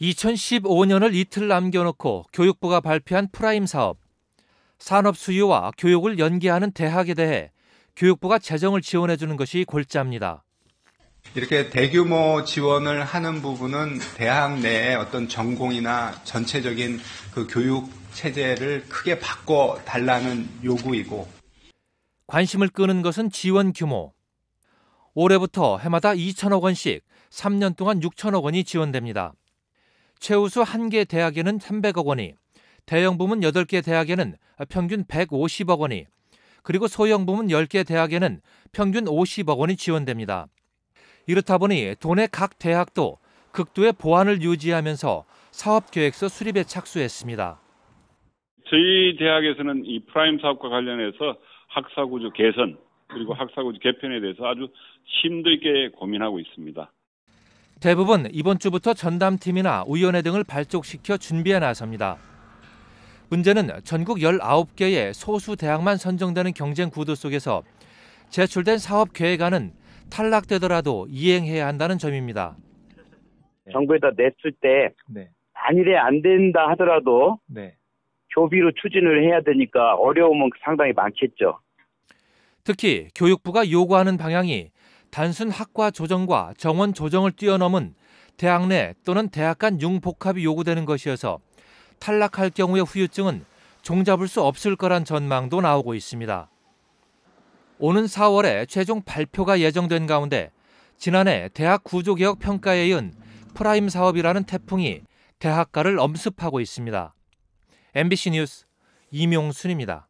2015년을 이틀 남겨놓고 교육부가 발표한 프라임 사업, 산업 수요와 교육을 연계하는 대학에 대해 교육부가 재정을 지원해주는 것이 골자입니다. 이렇게 대규모 지원을 하는 부분은 대학 내에 어떤 전공이나 전체적인 그 교육 체제를 크게 바꿔 달라는 요구이고 관심을 끄는 것은 지원 규모. 올해부터 해마다 2천억 원씩 3년 동안 6천억 원이 지원됩니다. 최우수 한 개 대학에는 300억 원이, 대형 부문 8개 대학에는 평균 150억 원이, 그리고 소형 부문 10개 대학에는 평균 50억 원이 지원됩니다. 이렇다 보니 돈의 각 대학도 극도의 보안을 유지하면서 사업 계획서 수립에 착수했습니다. 저희 대학에서는 이 프라임 사업과 관련해서 학사 구조 개선 그리고 학사 구조 개편에 대해서 아주 심도 있게 고민하고 있습니다. 대부분 이번 주부터 전담팀이나 위원회 등을 발족시켜 준비해 나섭니다. 문제는 전국 19개의 소수 대학만 선정되는 경쟁 구도 속에서 제출된 사업 계획안은 탈락되더라도 이행해야 한다는 점입니다. 네. 정부에다 냈을 때 네. 만일에 안 된다 하더라도 네. 교비로 추진을 해야 되니까 어려움은 상당히 많겠죠. 특히 교육부가 요구하는 방향이 단순 학과 조정과 정원 조정을 뛰어넘은 대학 내 또는 대학 간 융복합이 요구되는 것이어서 탈락할 경우의 후유증은 종잡을 수 없을 거란 전망도 나오고 있습니다. 오는 4월에 최종 발표가 예정된 가운데 지난해 대학 구조개혁 평가에 이은 프라임 사업이라는 태풍이 대학가를 엄습하고 있습니다. MBC 뉴스 이명순입니다.